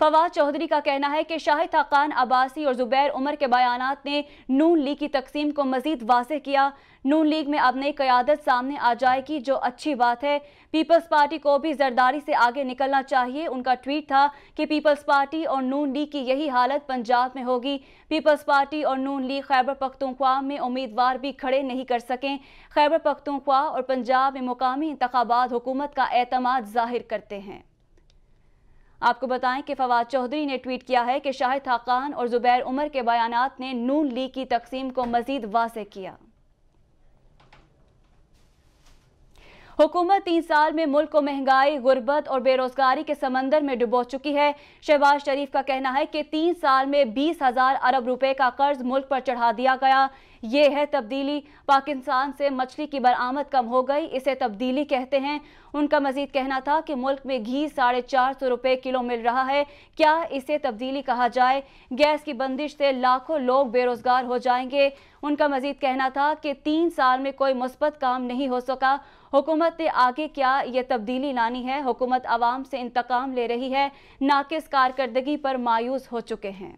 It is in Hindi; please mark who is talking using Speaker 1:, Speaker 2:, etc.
Speaker 1: फवाद चौधरी का कहना है कि शाहिद हकान अब्बासी और जुबैर उमर के बयान ने नून लीग की तकसीम को मजीद वाजह किया नून लीग में अब नई क्यादत सामने आ जाएगी जो अच्छी बात है पीपल्स पार्टी को भी जरदारी से आगे निकलना चाहिए उनका ट्वीट था कि पीपल्स पार्टी और नून लीग की यही हालत पंजाब में होगी पीपल्स पार्टी और नून लीग खैबर पख्तूनख्वा में उम्मीदवार भी खड़े नहीं कर सकें खैबर पख्तूनख्वा और पंजाब में मुकामी इंतबात हुकूमत का अहतमाद जाहिर करते हैं आपको बताएं कि फवाद चौधरी ने ट्वीट किया है कि शाहिद हाकान और जुबैर उमर के बयान ने नून लीग की तकसीम को मजीद वाज किया हुकूमत तीन साल में मुल्क को महंगाई गुर्बत और बेरोजगारी के समंदर में डुबो चुकी है शहबाज शरीफ का कहना है कि तीन साल में बीस हजार अरब रुपए का कर्ज मुल्क पर चढ़ा दिया गया ये है तब्दीली पाकिस्तान से मछली की बरामद कम हो गई इसे तब्दीली कहते हैं उनका मजीद कहना था कि मुल्क में घी साढ़े चार सौ रुपये किलो मिल रहा है क्या इसे तब्दीली कहा जाए गैस की बंदिश से लाखों लोग बेरोजगार हो जाएंगे उनका मजीद कहना था कि तीन साल में कोई मुस्बत काम नहीं हो सका हुकूमत ने आगे क्या यह तब्दीली लानी है हुकूमत आवाम से इंतकाम ले रही है नाकिस कारकर्दगी पर मायूस हो चुके हैं